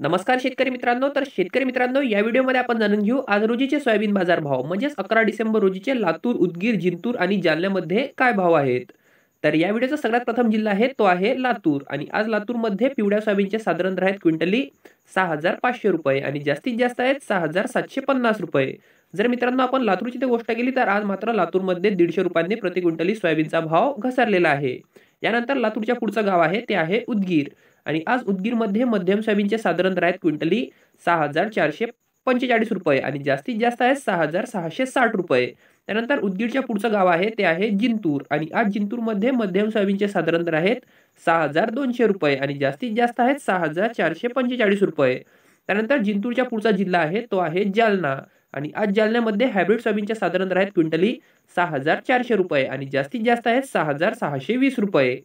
नमस्कार शेतकरी मित्रांनो तर शेतकरी मित्रांनो या व्हिडिओमध्ये आपण जाणून घेऊ आज रोजीचे सोयाबीन बाजार भाव म्हणजेच अकरा डिसेंबर रोजीचे लातूर उदगीर जिंतूर आणि जालन्यामध्ये काय भाव आहेत तर या व्हिडिओचा सगळ्यात प्रथम जिल्हा आहे तो आहे लातूर आणि आज लातूरमध्ये पिवळ्या सोयाबीनचे साधारण आहेत क्विंटली सहा हजार पाचशे रुपये आणि जास्तीत जास्त आहेत सहा हजार सातशे पन्नास रुपये जर मित्रांनो आपण लातूरची ते गोष्ट केली तर आज मात्र लातूरमध्ये दीडशे रुपयांनी प्रति क्विंटली सोयाबीनचा भाव घसरलेला आहे यानंतर लातूरच्या पुढचं गाव आहे ते आहे उदगीर आणि आज उदगीरमध्ये मध्यम सोयाबीनचे साधारण आहेत क्विंटली सहा हजार चारशे पंचेचाळीस रुपये आणि जास्तीत जास्त आहे सहा हजार सहाशे साठ रुपये त्यानंतर उदगीरच्या पुढचं गाव आहे ते आहे जिंतूर आणि आज जिंतूरमध्ये मध्यम सोयाबीनचे साधारण दर आहेत सहा हजार दोनशे रुपये आणि जास्तीत जास्त आहेत सहा हजार चारशे पंचेचाळीस रुपये त्यानंतर जिंतूरच्या पुढचा जिल्हा आहे तो आहे जालना आणि आज जालन्यामध्ये हायब्रिड सोयाबीनचे साधारण दर आहेत क्विंटली सहा हजार चारशे रुपये आणि जास्तीत जास्त आहेत सहा हजार सहाशे वीस रुपये